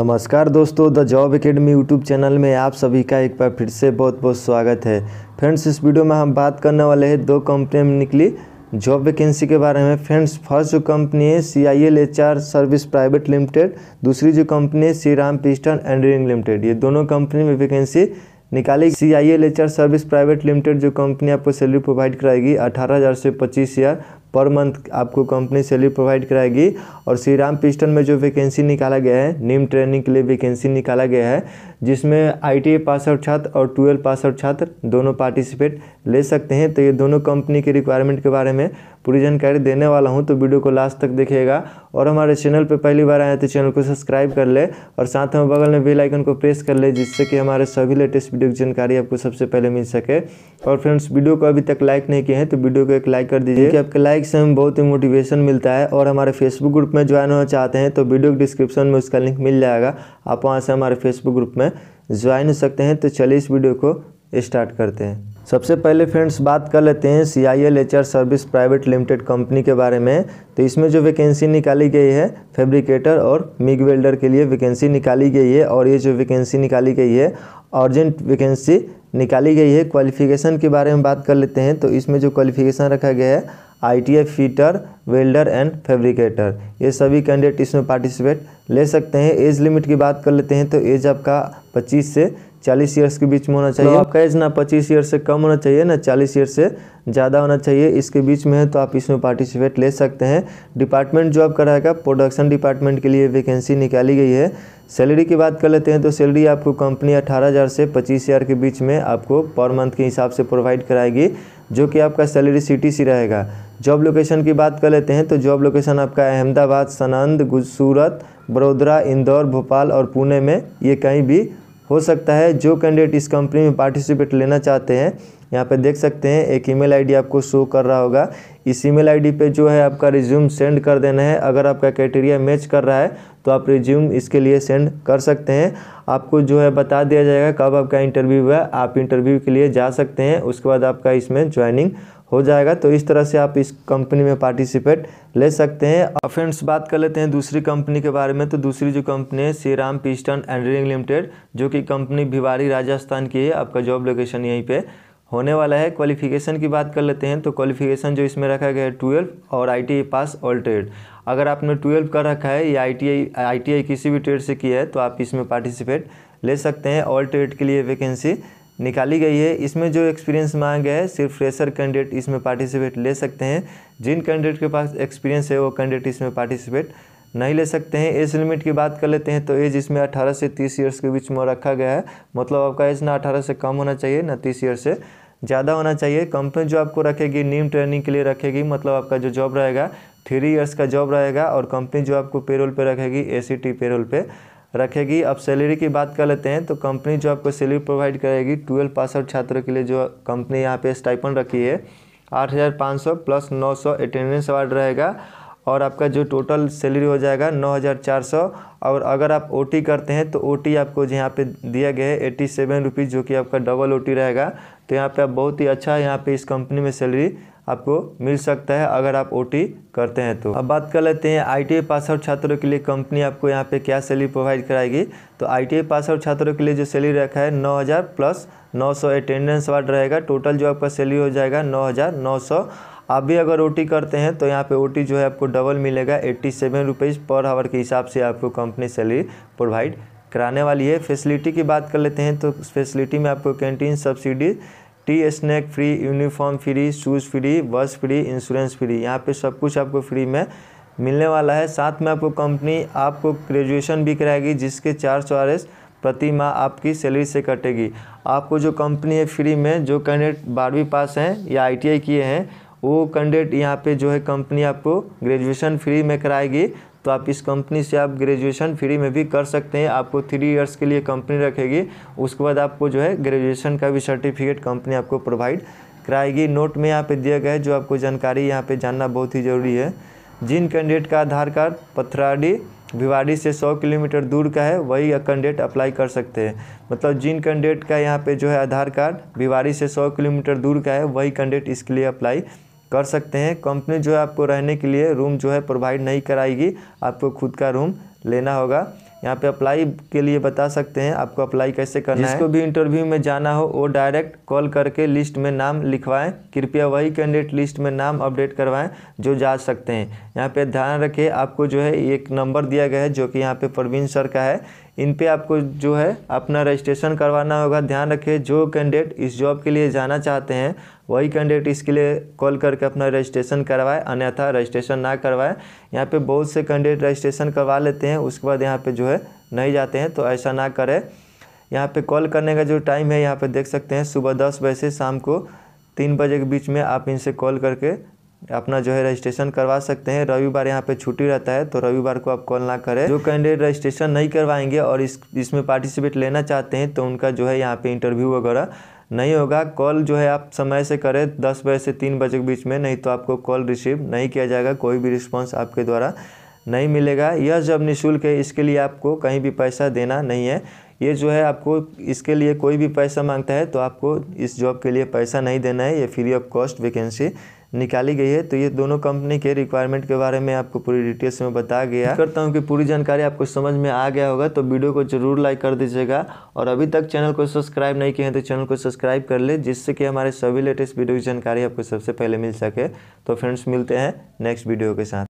नमस्कार दोस्तों the job academy YouTube channel में आप सभी का एक बार फिर से बहुत बहुत स्वागत है फ्रेंड्स इस वीडियो में हम बात करने वाले हैं दो कंपनी में निकली जॉब वैकेंसी के बारे में फ्रेंड्स फर्स्ट जो कंपनी है C I L H R service private limited दूसरी जो कंपनी है Shri Ram piston and ring limited ये दोनों कंपनी में वैकेंसी निकाली C I L H R service private limited जो कंपनी आपको सैलरी प्रोवाइड कराएगी अठारह हज़ार से पच्चीस हज़ार पर मंथ आपको कंपनी सैलरी प्रोवाइड कराएगी और श्री राम पिस्टन में जो वैकेंसी निकाला गया है नीम ट्रेनिंग के लिए वैकेंसी निकाला गया है जिसमें आई e पास आउट छात्र और ट्वेल्व पास आउट छात्र दोनों पार्टिसिपेट ले सकते हैं तो ये दोनों कंपनी के रिक्वायरमेंट के बारे में पूरी जानकारी देने वाला हूँ तो वीडियो को लास्ट तक देखिएगा और हमारे चैनल पर पहली बार आए तो चैनल को सब्सक्राइब कर ले और साथ में बगल में बेल आइकन को प्रेस कर ले जिससे कि हमारे सभी लेटेस्ट वीडियो की जानकारी आपको सबसे पहले मिल सके और फ्रेंड्स वीडियो को अभी तक लाइक नहीं किए हैं तो वीडियो को एक लाइक कर दीजिए कि आपके लाइक से हमें बहुत ही मोटिवेशन मिलता है और हमारे फेसबुक ग्रुप में ज्वाइन होना चाहते हैं तो वीडियो डिस्क्रिप्शन में उसका लिंक मिल जाएगा आप वहाँ से हमारे फेसबुक ग्रुप में ज्वाइन हो सकते हैं तो चलिए इस वीडियो को स्टार्ट करते हैं सबसे पहले फ्रेंड्स बात कर लेते हैं C I L H R service private limited company के बारे में तो इसमें जो वैकेंसी निकाली गई है फैब्रिकेटर और मिग वेल्डर के लिए वैकेंसी निकाली गई है और ये जो वैकेंसी निकाली गई है अर्जेंट वैकेंसी निकाली गई है क्वालिफिकेशन के बारे में बात कर लेते हैं तो इसमें जो क्वालिफिकेशन रखा गया है I fitter welder and fabricator ये सभी कैंडिडेट इसमें पार्टिसिपेट ले सकते हैं एज लिमिट की बात कर लेते हैं तो एज आपका पच्चीस से चालीस ईयर्स के बीच में होना चाहिए तो आपका एज ना पच्चीस ईयर से कम होना चाहिए ना चालीस ईयर से ज़्यादा होना चाहिए इसके बीच में है तो आप इसमें पार्टिसिपेट ले सकते हैं डिपार्टमेंट जॉब कराएगा प्रोडक्शन डिपार्टमेंट के लिए वैकेंसी निकाली गई है सैलरी की बात कर लेते हैं तो सैलरी आपको कंपनी अठारह हज़ार से पच्चीस हज़ार के बीच में आपको पर मंथ के हिसाब से प्रोवाइड कराएगी जो कि आपका सैलरी सी रहेगा जॉब लोकेशन की बात कर लेते हैं तो जॉब लोकेशन आपका अहमदाबाद सनंद सूरत बड़ोदरा इंदौर भोपाल और पुणे में ये कहीं भी हो सकता है जो कैंडिडेट इस कंपनी में पार्टिसिपेट लेना चाहते हैं यहाँ पे देख सकते हैं एक ईमेल आईडी आपको शो कर रहा होगा इस ईमेल आईडी पे जो है आपका रिज्यूम सेंड कर देना है अगर आपका क्राइटेरिया मैच कर रहा है तो आप रिज्यूम इसके लिए सेंड कर सकते हैं आपको जो है बता दिया जाएगा कब आपका इंटरव्यू है आप इंटरव्यू के लिए जा सकते हैं उसके बाद आपका इसमें ज्वाइनिंग हो जाएगा तो इस तरह से आप इस कंपनी में पार्टिसिपेट ले सकते हैं और फ्रेंड्स बात कर लेते हैं दूसरी कंपनी के बारे में तो दूसरी जो कंपनी है Shri Ram piston and ring limited जो कि कंपनी भिवाड़ी राजस्थान की है आपका जॉब लोकेशन यहीं पे होने वाला है क्वालिफिकेशन की बात कर लेते हैं तो क्वालिफिकेशन जो इसमें रखा गया है ट्वेल्व और आई पास ऑल ट्रेड अगर आपने ट्वेल्व कर रखा है या आई आई टी आई किसी भी ट्रेड से किया है तो आप इसमें पार्टिसिपेट ले सकते हैं ऑल ट्रेड के लिए वैकेंसी निकाली गई है इसमें जो एक्सपीरियंस मांग है सिर्फ फ्रेशर कैंडिडेट इसमें पार्टिसिपेट ले सकते हैं जिन कैंडिडेट के पास एक्सपीरियंस है वो कैंडिडेट इसमें पार्टिसिपेट नहीं ले सकते हैं एज लिमिट की बात कर लेते हैं तो एज इसमें 18 से 30 ईयर्स के बीच में रखा गया है मतलब आपका एज ना 18 से कम होना चाहिए ना 30 ईयर से ज़्यादा होना चाहिए कंपनी जो आपको रखेगी नीम ट्रेनिंग के लिए रखेगी मतलब आपका जो जॉब रहेगा थ्री ईयर्स का जॉब रहेगा और कंपनी जो आपको पेरोल पे रखेगी ए सी पेरोल पे रखेगी अब सैलरी की बात कर लेते हैं तो कंपनी जो आपको सैलरी प्रोवाइड करेगी ट्वेल्व पास आउट छात्रों के लिए जो कंपनी यहाँ पे स्टाइपन रखी है आठ हज़ार पाँच सौ प्लस नौ सौ अटेंडेंस अवार्ड रहेगा और आपका जो टोटल सैलरी हो जाएगा नौ हज़ार चार सौ और अगर आप ओ टी करते हैं तो ओ टी आपको यहाँ पे दिया गया है एट्टी सेवन रुपीज़ जो कि आपका डबल ओ टी रहेगा तो यहाँ पे आप बहुत ही अच्छा यहाँ पे इस कंपनी में सैलरी आपको मिल सकता है अगर आप ओ करते हैं तो अब बात कर लेते हैं आई पास आउट छात्रों के लिए कंपनी आपको यहाँ पे क्या सैलरी प्रोवाइड कराएगी तो आई पास आउट छात्रों के लिए जो सैलरी रखा है नौ हज़ार प्लस नौ सौ अटेंडेंस वार्ड रहेगा टोटल जो आपका सैलरी हो जाएगा नौ हज़ार नौ सौ आप भी अगर ओ करते हैं तो यहाँ पे ओ जो है आपको डबल मिलेगा eighty seven rupees per hour के हिसाब से आपको कंपनी सैलरी प्रोवाइड कराने वाली है फैसिलिटी की बात कर लेते हैं तो फैसिलिटी में आपको canteen subsidy tea snack free uniform free shoes free bus free insurance free यहाँ पे सब कुछ आपको फ्री में मिलने वाला है साथ में आपको कंपनी आपको ग्रेजुएशन भी कराएगी जिसके चार सौ आर प्रति माह आपकी सैलरी से कटेगी आपको जो कंपनी है फ्री में जो कैंडिडेट बारहवीं पास हैं या आई किए हैं वो कैंडिडेट यहाँ पे जो है कंपनी आपको ग्रेजुएशन फ्री में कराएगी तो आप इस कंपनी से आप ग्रेजुएशन फ्री में भी कर सकते हैं आपको थ्री इयर्स के लिए कंपनी रखेगी उसके बाद आपको जो है ग्रेजुएशन का भी सर्टिफिकेट कंपनी आपको प्रोवाइड कराएगी नोट में यहाँ पे दिया गया है जो आपको जानकारी यहाँ पे जानना बहुत ही ज़रूरी है जिन कैंडिडेट का आधार कार्ड पथराडी भिवाड़ी से 100 किलोमीटर दूर का है वही कैंडिडेट अप्लाई कर सकते हैं मतलब जिन कैंडिडेट का यहाँ पे जो है आधार कार्ड भिवाड़ी से 100 किलोमीटर दूर का है वही कैंडिडेट इसके लिए अप्लाई कर सकते हैं कंपनी जो है आपको रहने के लिए रूम जो है प्रोवाइड नहीं कराएगी आपको खुद का रूम लेना होगा यहाँ पे अप्लाई के लिए बता सकते हैं आपको अप्लाई कैसे करना जिसको है जिसको भी इंटरव्यू में जाना हो वो डायरेक्ट कॉल करके लिस्ट में नाम लिखवाएं कृपया वही कैंडिडेट लिस्ट में नाम अपडेट करवाएं जो जा सकते हैं यहाँ पे ध्यान रखें आपको जो है एक नंबर दिया गया है जो कि यहाँ पे प्रवीण सर का है इन पे आपको जो है अपना रजिस्ट्रेशन करवाना होगा ध्यान रखें जो कैंडिडेट इस जॉब के लिए जाना चाहते हैं वही कैंडिडेट इसके लिए कॉल करके अपना रजिस्ट्रेशन करवाए अन्यथा रजिस्ट्रेशन ना करवाए यहाँ पे बहुत से कैंडिडेट रजिस्ट्रेशन करवा लेते हैं उसके बाद यहाँ पे जो है नहीं जाते हैं तो ऐसा ना करें यहाँ पर कॉल करने का जो टाइम है यहाँ पर देख सकते हैं सुबह दस बजे से शाम को तीन बजे के बीच में आप इनसे कॉल करके अपना जो है रजिस्ट्रेशन करवा सकते हैं रविवार यहाँ पे छुट्टी रहता है तो रविवार को आप कॉल ना करें जो कैंडिडेट रजिस्ट्रेशन नहीं करवाएंगे और इस इसमें पार्टिसिपेट लेना चाहते हैं तो उनका जो है यहाँ पे इंटरव्यू वगैरह नहीं होगा कॉल जो है आप समय से करें दस बजे से तीन बजे के बीच में नहीं तो आपको कॉल रिसीव नहीं किया जाएगा कोई भी रिस्पॉन्स आपके द्वारा नहीं मिलेगा यह जब निःशुल्क है इसके लिए आपको कहीं भी पैसा देना नहीं है ये जो है आपको इसके लिए कोई भी पैसा मांगता है तो आपको इस जॉब के लिए पैसा नहीं देना है ये फ्री ऑफ कॉस्ट वैकेंसी निकाली गई है तो ये दोनों कंपनी के रिक्वायरमेंट के बारे में आपको पूरी डिटेल्स में बताया गया करता हूँ कि पूरी जानकारी आपको समझ में आ गया होगा तो वीडियो को जरूर लाइक कर दीजिएगा और अभी तक चैनल को सब्सक्राइब नहीं किए हैं तो चैनल को सब्सक्राइब कर ले जिससे कि हमारे सभी लेटेस्ट वीडियो की जानकारी आपको सबसे पहले मिल सके तो फ्रेंड्स मिलते हैं नेक्स्ट वीडियो के साथ